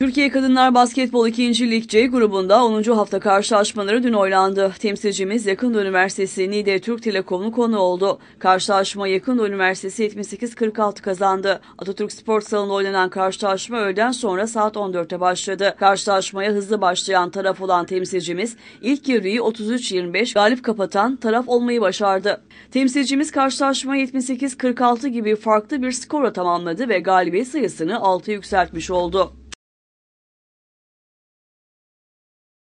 Türkiye Kadınlar Basketbol 2. Lig C grubunda 10. hafta karşılaşmaları dün Oylandı. Temsilcimiz Yakında Üniversitesi Nide Türk Telekom'un konu oldu. Karşılaşma Yakında Üniversitesi 78-46 kazandı. Atatürk Spor Salonu'nda oynanan karşılaşma öğleden sonra saat 14'te başladı. Karşılaşmaya hızlı başlayan taraf olan temsilcimiz ilk yarıyı 33-25 galip kapatan taraf olmayı başardı. Temsilcimiz karşılaşmayı 78-46 gibi farklı bir skora tamamladı ve galibiyet sayısını 6'ya yükseltmiş oldu.